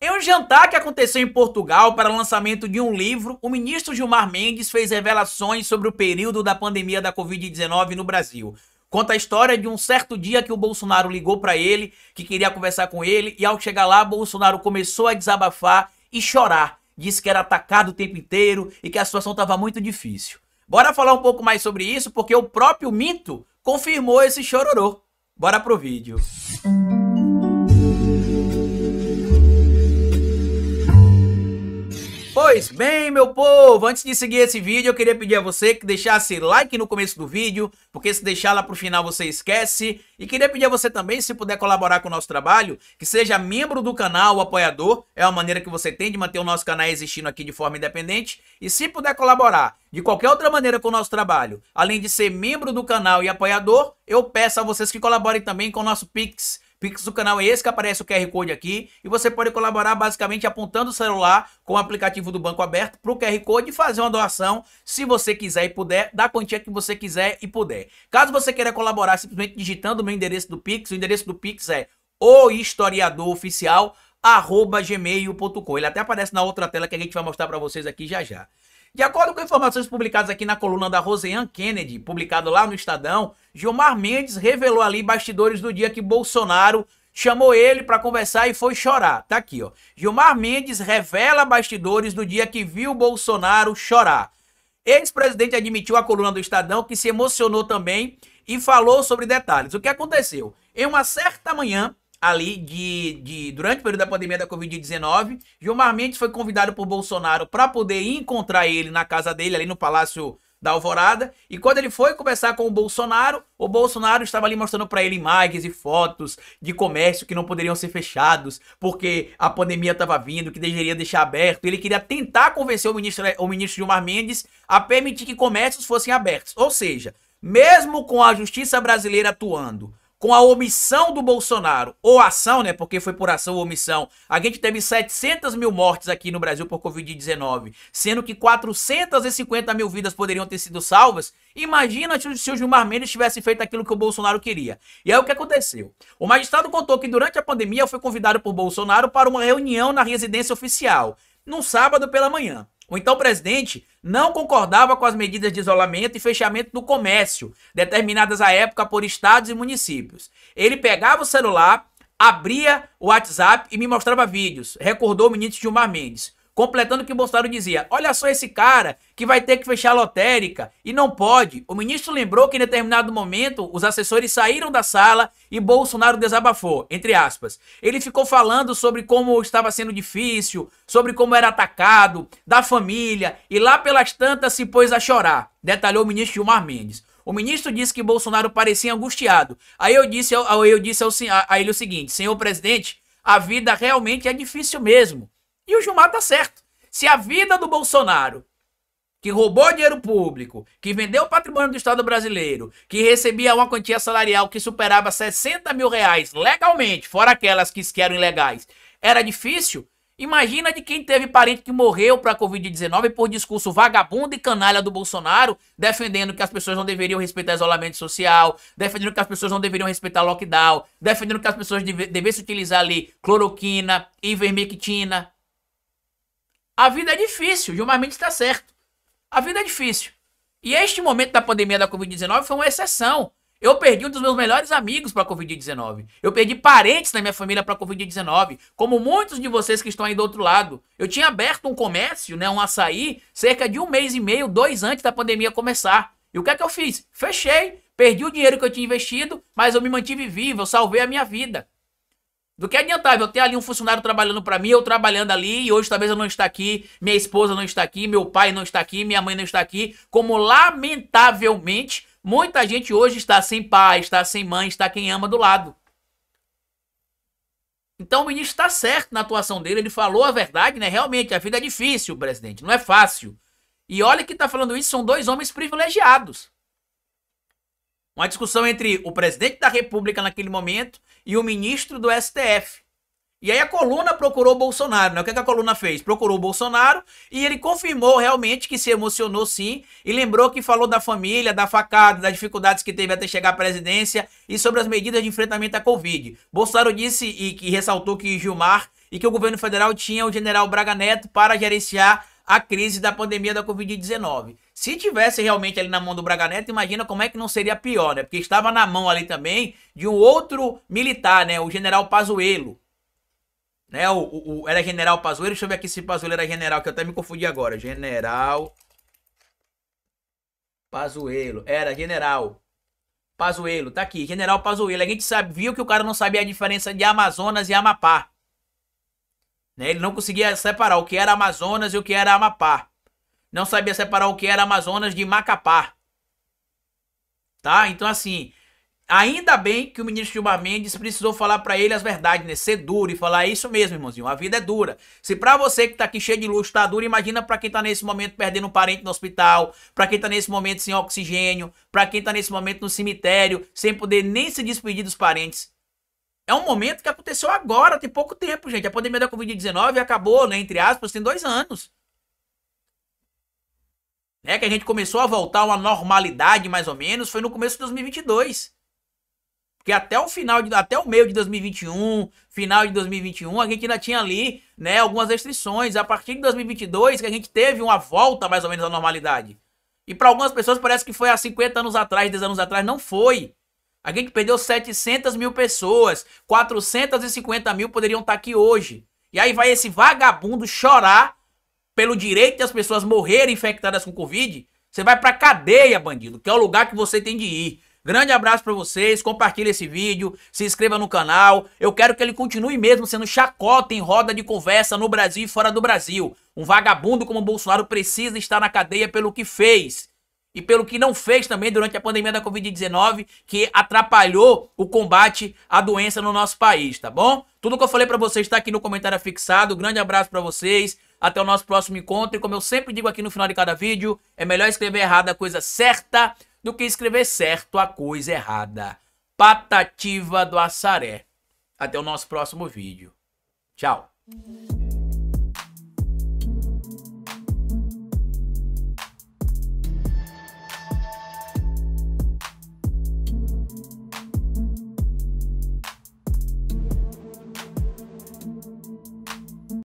Em um jantar que aconteceu em Portugal para o lançamento de um livro, o ministro Gilmar Mendes fez revelações sobre o período da pandemia da Covid-19 no Brasil. Conta a história de um certo dia que o Bolsonaro ligou para ele, que queria conversar com ele, e ao chegar lá, Bolsonaro começou a desabafar e chorar. Disse que era atacado o tempo inteiro e que a situação estava muito difícil. Bora falar um pouco mais sobre isso, porque o próprio mito confirmou esse chororô. Bora pro vídeo. Música Pois bem, meu povo, antes de seguir esse vídeo, eu queria pedir a você que deixasse like no começo do vídeo, porque se deixar lá pro final você esquece. E queria pedir a você também, se puder colaborar com o nosso trabalho, que seja membro do canal, apoiador, é uma maneira que você tem de manter o nosso canal existindo aqui de forma independente. E se puder colaborar de qualquer outra maneira com o nosso trabalho, além de ser membro do canal e apoiador, eu peço a vocês que colaborem também com o nosso Pix, Pix do canal é esse que aparece o QR Code aqui e você pode colaborar basicamente apontando o celular com o aplicativo do banco aberto para o QR Code e fazer uma doação, se você quiser e puder, da quantia que você quiser e puder. Caso você queira colaborar simplesmente digitando o meu endereço do Pix, o endereço do Pix é o historiador oficial arroba gmail.com. Ele até aparece na outra tela que a gente vai mostrar para vocês aqui já já. De acordo com informações publicadas aqui na coluna da Roseanne Kennedy, publicado lá no Estadão, Gilmar Mendes revelou ali bastidores do dia que Bolsonaro chamou ele para conversar e foi chorar. Tá aqui, ó. Gilmar Mendes revela bastidores do dia que viu Bolsonaro chorar. Ex-presidente admitiu à coluna do Estadão que se emocionou também e falou sobre detalhes. O que aconteceu? Em uma certa manhã, ali de, de durante o período da pandemia da Covid-19. Gilmar Mendes foi convidado por Bolsonaro para poder encontrar ele na casa dele, ali no Palácio da Alvorada. E quando ele foi conversar com o Bolsonaro, o Bolsonaro estava ali mostrando para ele imagens e fotos de comércio que não poderiam ser fechados, porque a pandemia estava vindo, que deveria deixar aberto. Ele queria tentar convencer o ministro, o ministro Gilmar Mendes a permitir que comércios fossem abertos. Ou seja, mesmo com a justiça brasileira atuando com a omissão do Bolsonaro, ou ação, né, porque foi por ação ou omissão, a gente teve 700 mil mortes aqui no Brasil por Covid-19, sendo que 450 mil vidas poderiam ter sido salvas, imagina se o Gilmar Mendes tivesse feito aquilo que o Bolsonaro queria. E aí o que aconteceu? O magistrado contou que durante a pandemia foi convidado por Bolsonaro para uma reunião na residência oficial, num sábado pela manhã. Então o então presidente não concordava com as medidas de isolamento e fechamento do comércio, determinadas à época por estados e municípios. Ele pegava o celular, abria o WhatsApp e me mostrava vídeos, recordou o ministro Gilmar Mendes. Completando o que Bolsonaro dizia: olha só esse cara que vai ter que fechar a lotérica e não pode. O ministro lembrou que em determinado momento os assessores saíram da sala e Bolsonaro desabafou, entre aspas. Ele ficou falando sobre como estava sendo difícil, sobre como era atacado, da família, e lá pelas tantas se pôs a chorar, detalhou o ministro Gilmar Mendes. O ministro disse que Bolsonaro parecia angustiado. Aí eu disse, eu, eu disse ao, a ele o seguinte: senhor presidente, a vida realmente é difícil mesmo. E o Gilmar tá certo. Se a vida do Bolsonaro, que roubou dinheiro público, que vendeu o patrimônio do Estado brasileiro, que recebia uma quantia salarial que superava 60 mil reais legalmente, fora aquelas que eram ilegais, era difícil, Imagina de quem teve parente que morreu para a Covid-19 por discurso vagabundo e canalha do Bolsonaro, defendendo que as pessoas não deveriam respeitar isolamento social, defendendo que as pessoas não deveriam respeitar lockdown, defendendo que as pessoas devessem utilizar ali cloroquina, ivermectina, a vida é difícil, Gilmar Mendes está certo. A vida é difícil. E este momento da pandemia da Covid-19 foi uma exceção. Eu perdi um dos meus melhores amigos para a Covid-19. Eu perdi parentes na minha família para a Covid-19. Como muitos de vocês que estão aí do outro lado. Eu tinha aberto um comércio, né, um açaí, cerca de um mês e meio, dois antes da pandemia começar. E o que é que eu fiz? Fechei, perdi o dinheiro que eu tinha investido, mas eu me mantive vivo, eu salvei a minha vida. Do que adiantava eu ter ali um funcionário trabalhando para mim, eu trabalhando ali, e hoje talvez eu não está aqui, minha esposa não está aqui, meu pai não está aqui, minha mãe não está aqui, como lamentavelmente muita gente hoje está sem pai, está sem mãe, está quem ama do lado. Então o ministro está certo na atuação dele, ele falou a verdade, né? Realmente, a vida é difícil, presidente, não é fácil. E olha que está falando isso, são dois homens privilegiados. Uma discussão entre o presidente da República naquele momento e o ministro do STF. E aí a coluna procurou Bolsonaro, né? O que, é que a coluna fez? Procurou Bolsonaro e ele confirmou realmente que se emocionou sim e lembrou que falou da família, da facada, das dificuldades que teve até chegar à presidência e sobre as medidas de enfrentamento à Covid. Bolsonaro disse e que ressaltou que Gilmar e que o governo federal tinha o general Braga Neto para gerenciar a crise da pandemia da Covid-19. Se tivesse realmente ali na mão do Braga Neto, imagina como é que não seria pior, né? Porque estava na mão ali também de um outro militar, né? O general Pazuello. Né? O, o, o era general Pazuello, deixa eu ver aqui se Pazuello era general, que eu até me confundi agora. General Pazuello, era general Pazuello, tá aqui, general Pazuello. A gente sabe, viu que o cara não sabia a diferença de Amazonas e Amapá. Né? Ele não conseguia separar o que era Amazonas e o que era Amapá. Não sabia separar o que era Amazonas de Macapá. Tá? Então, assim, ainda bem que o ministro Gilmar Mendes precisou falar para ele as verdades, né? Ser duro e falar isso mesmo, irmãozinho. A vida é dura. Se para você que tá aqui cheio de luxo tá duro imagina para quem tá nesse momento perdendo um parente no hospital, para quem tá nesse momento sem oxigênio, para quem tá nesse momento no cemitério, sem poder nem se despedir dos parentes. É um momento que aconteceu agora, tem pouco tempo, gente. A pandemia da Covid-19 acabou, né? Entre aspas, tem dois anos. Né? Que a gente começou a voltar a uma normalidade, mais ou menos, foi no começo de 2022. Porque até o final, de, até o meio de 2021, final de 2021, a gente ainda tinha ali, né, algumas restrições. A partir de 2022 que a gente teve uma volta, mais ou menos, à normalidade. E para algumas pessoas parece que foi há 50 anos atrás, 10 anos atrás. Não foi. A gente perdeu 700 mil pessoas. 450 mil poderiam estar tá aqui hoje. E aí vai esse vagabundo chorar pelo direito das pessoas morrerem infectadas com Covid. Você vai pra cadeia, bandido, que é o lugar que você tem de ir. Grande abraço para vocês, compartilhe esse vídeo, se inscreva no canal. Eu quero que ele continue mesmo sendo chacota em roda de conversa no Brasil e fora do Brasil. Um vagabundo como Bolsonaro precisa estar na cadeia pelo que fez e pelo que não fez também durante a pandemia da Covid-19, que atrapalhou o combate à doença no nosso país, tá bom? Tudo que eu falei para vocês está aqui no comentário fixado. Grande abraço para vocês. Até o nosso próximo encontro. E como eu sempre digo aqui no final de cada vídeo, é melhor escrever errado a coisa certa do que escrever certo a coisa errada. Patativa do Assaré. Até o nosso próximo vídeo. Tchau.